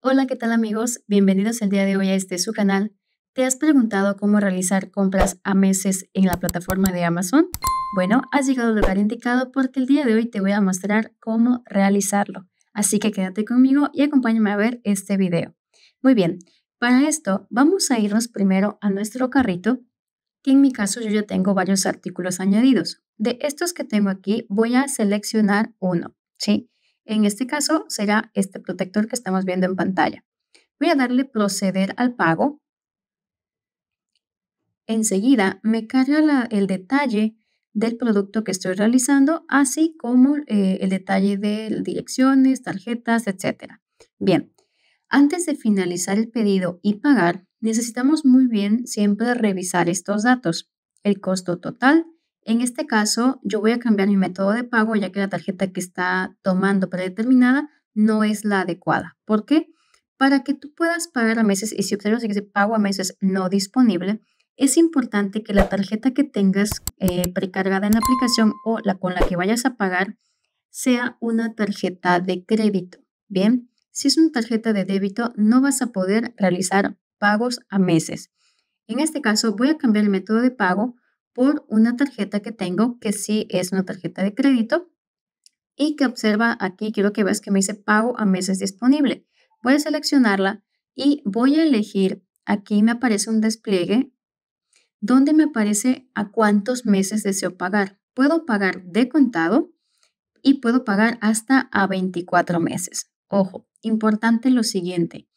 Hola, ¿qué tal amigos? Bienvenidos el día de hoy a este su canal. ¿Te has preguntado cómo realizar compras a meses en la plataforma de Amazon? Bueno, has llegado al lugar indicado porque el día de hoy te voy a mostrar cómo realizarlo. Así que quédate conmigo y acompáñame a ver este video. Muy bien, para esto vamos a irnos primero a nuestro carrito, que en mi caso yo ya tengo varios artículos añadidos. De estos que tengo aquí voy a seleccionar uno, ¿sí? En este caso será este protector que estamos viendo en pantalla. Voy a darle proceder al pago. Enseguida me carga el detalle del producto que estoy realizando, así como eh, el detalle de direcciones, tarjetas, etc. Bien, antes de finalizar el pedido y pagar, necesitamos muy bien siempre revisar estos datos, el costo total, en este caso, yo voy a cambiar mi método de pago ya que la tarjeta que está tomando predeterminada no es la adecuada. ¿Por qué? Para que tú puedas pagar a meses y si observas que ese pago a meses no disponible, es importante que la tarjeta que tengas eh, precargada en la aplicación o la con la que vayas a pagar sea una tarjeta de crédito. Bien, si es una tarjeta de débito, no vas a poder realizar pagos a meses. En este caso, voy a cambiar el método de pago por una tarjeta que tengo que sí es una tarjeta de crédito y que observa aquí, quiero que veas que me dice pago a meses disponible. Voy a seleccionarla y voy a elegir, aquí me aparece un despliegue donde me aparece a cuántos meses deseo pagar. Puedo pagar de contado y puedo pagar hasta a 24 meses. Ojo, importante lo siguiente.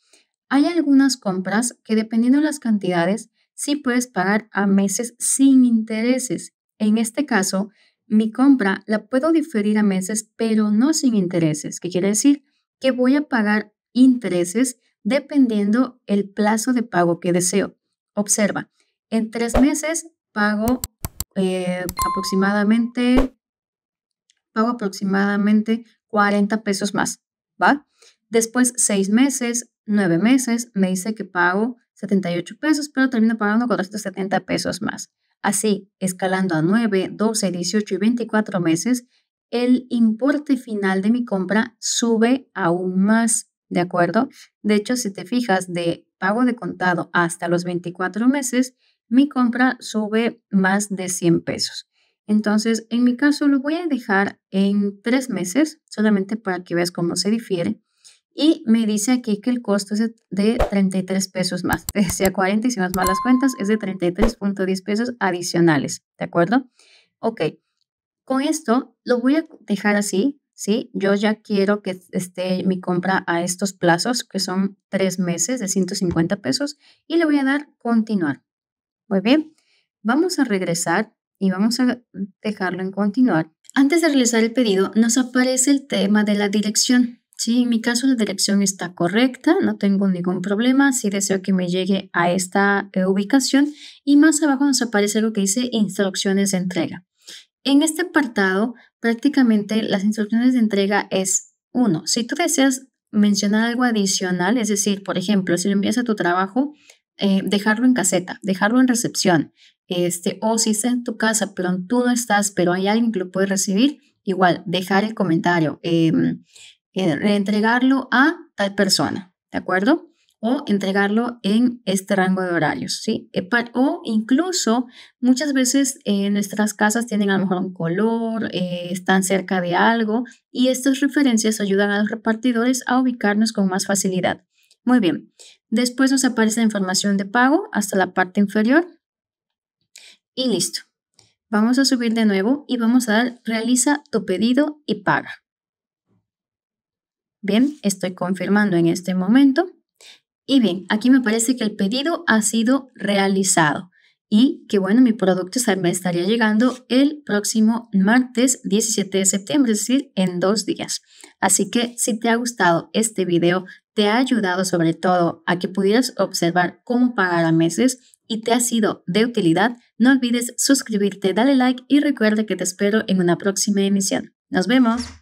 Hay algunas compras que dependiendo de las cantidades sí puedes pagar a meses sin intereses. En este caso, mi compra la puedo diferir a meses, pero no sin intereses, ¿Qué quiere decir que voy a pagar intereses dependiendo el plazo de pago que deseo. Observa, en tres meses pago eh, aproximadamente pago aproximadamente 40 pesos más, ¿va? Después seis meses, nueve meses, me dice que pago 78 pesos, pero termino pagando 470 pesos más. Así, escalando a 9, 12, 18 y 24 meses, el importe final de mi compra sube aún más, ¿de acuerdo? De hecho, si te fijas de pago de contado hasta los 24 meses, mi compra sube más de 100 pesos. Entonces, en mi caso, lo voy a dejar en 3 meses, solamente para que veas cómo se difiere. Y me dice aquí que el costo es de 33 pesos más. Si decía 40 y si más malas cuentas es de 33.10 pesos adicionales, ¿de acuerdo? Ok, con esto lo voy a dejar así, ¿sí? Yo ya quiero que esté mi compra a estos plazos, que son tres meses de 150 pesos, y le voy a dar continuar. Muy bien, vamos a regresar y vamos a dejarlo en continuar. Antes de realizar el pedido, nos aparece el tema de la dirección. Sí, en mi caso la dirección está correcta, no tengo ningún problema, si deseo que me llegue a esta eh, ubicación y más abajo nos aparece algo que dice instrucciones de entrega. En este apartado, prácticamente las instrucciones de entrega es uno, Si tú deseas mencionar algo adicional, es decir, por ejemplo, si lo envías a tu trabajo, eh, dejarlo en caseta, dejarlo en recepción, este, o si está en tu casa, pero tú no estás, pero hay alguien que lo puede recibir, igual, dejar el comentario, em, entregarlo a tal persona, ¿de acuerdo? O entregarlo en este rango de horarios, ¿sí? Eh, o incluso muchas veces eh, nuestras casas tienen a lo mejor un color, eh, están cerca de algo y estas referencias ayudan a los repartidores a ubicarnos con más facilidad. Muy bien, después nos aparece la información de pago hasta la parte inferior y listo. Vamos a subir de nuevo y vamos a dar realiza tu pedido y paga. Bien, estoy confirmando en este momento. Y bien, aquí me parece que el pedido ha sido realizado y que bueno, mi producto me estaría llegando el próximo martes 17 de septiembre, es decir, en dos días. Así que si te ha gustado este video, te ha ayudado sobre todo a que pudieras observar cómo pagar a meses y te ha sido de utilidad, no olvides suscribirte, dale like y recuerda que te espero en una próxima emisión. Nos vemos.